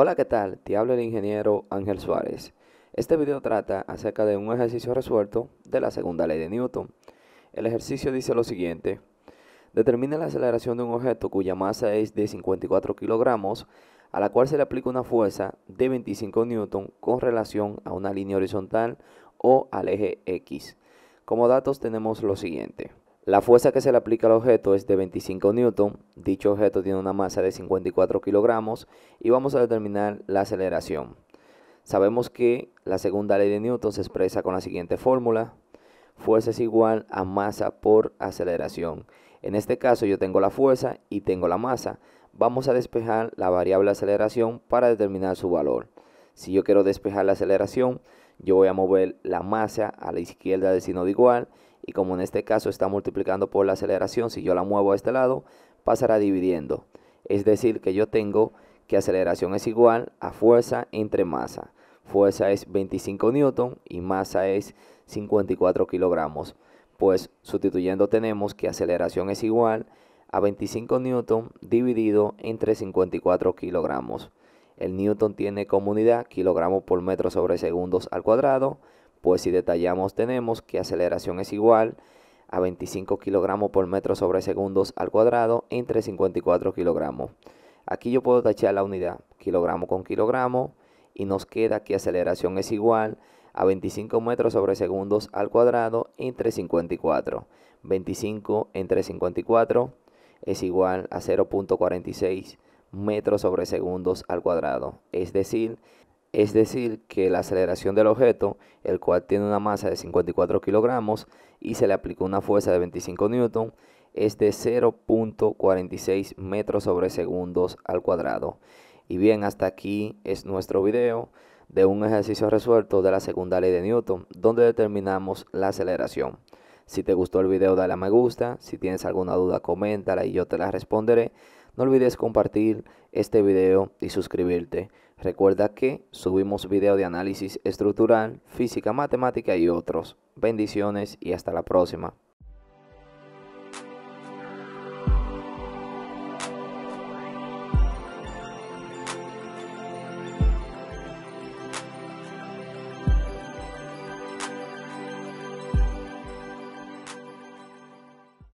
Hola, ¿qué tal? Te habla el ingeniero Ángel Suárez. Este video trata acerca de un ejercicio resuelto de la segunda ley de Newton. El ejercicio dice lo siguiente. Determina la aceleración de un objeto cuya masa es de 54 kilogramos, a la cual se le aplica una fuerza de 25 newton con relación a una línea horizontal o al eje X. Como datos tenemos lo siguiente. La fuerza que se le aplica al objeto es de 25 newton, dicho objeto tiene una masa de 54 kilogramos y vamos a determinar la aceleración. Sabemos que la segunda ley de Newton se expresa con la siguiente fórmula, fuerza es igual a masa por aceleración. En este caso yo tengo la fuerza y tengo la masa. Vamos a despejar la variable aceleración para determinar su valor. Si yo quiero despejar la aceleración, yo voy a mover la masa a la izquierda del signo de igual y como en este caso está multiplicando por la aceleración, si yo la muevo a este lado, pasará dividiendo. Es decir, que yo tengo que aceleración es igual a fuerza entre masa. Fuerza es 25 newton y masa es 54 kilogramos. Pues sustituyendo tenemos que aceleración es igual a 25 newton dividido entre 54 kilogramos. El newton tiene como unidad kilogramos por metro sobre segundos al cuadrado, pues si detallamos tenemos que aceleración es igual a 25 kilogramos por metro sobre segundos al cuadrado entre 54 kilogramos. Aquí yo puedo tachar la unidad kilogramo con kilogramo y nos queda que aceleración es igual a 25 metros sobre segundos al cuadrado entre 54. 25 entre 54 es igual a 0.46 metros sobre segundos al cuadrado. Es decir, es decir, que la aceleración del objeto, el cual tiene una masa de 54 kilogramos y se le aplicó una fuerza de 25 newton, es de 0.46 metros sobre segundos al cuadrado. Y bien, hasta aquí es nuestro video de un ejercicio resuelto de la segunda ley de Newton, donde determinamos la aceleración. Si te gustó el video dale a me gusta, si tienes alguna duda coméntala y yo te la responderé. No olvides compartir este video y suscribirte. Recuerda que subimos video de análisis estructural, física, matemática y otros. Bendiciones y hasta la próxima.